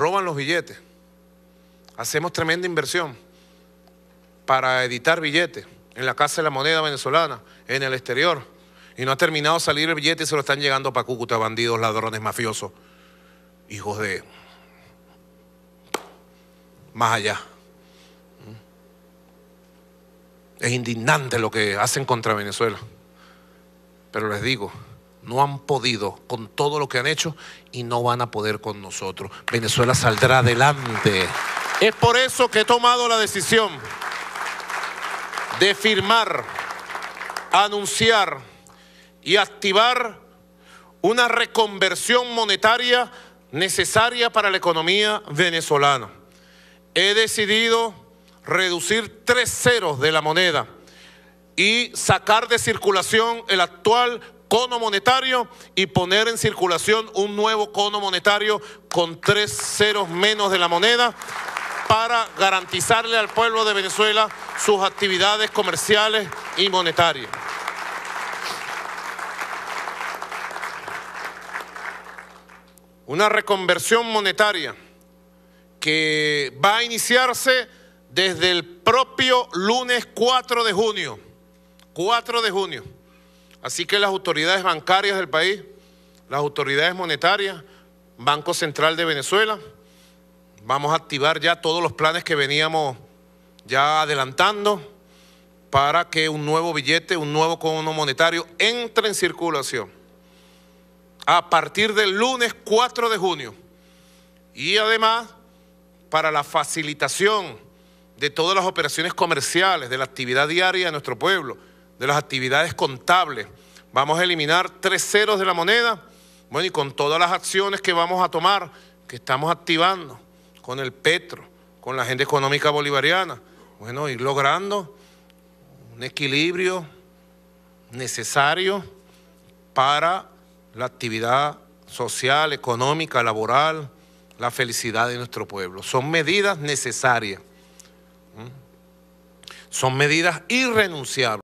roban los billetes. Hacemos tremenda inversión para editar billetes en la Casa de la Moneda venezolana, en el exterior. Y no ha terminado salir el billete y se lo están llegando para Cúcuta, bandidos, ladrones, mafiosos, hijos de... Más allá. Es indignante lo que hacen contra Venezuela. Pero les digo, no han podido con todo lo que han hecho y no van a poder con nosotros. Venezuela saldrá adelante. Es por eso que he tomado la decisión de firmar, anunciar y activar una reconversión monetaria necesaria para la economía venezolana. He decidido reducir tres ceros de la moneda y sacar de circulación el actual cono monetario y poner en circulación un nuevo cono monetario con tres ceros menos de la moneda para garantizarle al pueblo de Venezuela sus actividades comerciales y monetarias. Una reconversión monetaria que va a iniciarse desde el propio lunes 4 de junio. 4 de junio Así que las autoridades bancarias del país, las autoridades monetarias, Banco Central de Venezuela, vamos a activar ya todos los planes que veníamos ya adelantando para que un nuevo billete, un nuevo cono monetario entre en circulación a partir del lunes 4 de junio. Y además, para la facilitación de todas las operaciones comerciales, de la actividad diaria de nuestro pueblo, de las actividades contables. Vamos a eliminar tres ceros de la moneda. Bueno, y con todas las acciones que vamos a tomar, que estamos activando, con el petro, con la agenda económica bolivariana, bueno, ir logrando un equilibrio necesario para la actividad social, económica, laboral, la felicidad de nuestro pueblo. Son medidas necesarias. Son medidas irrenunciables.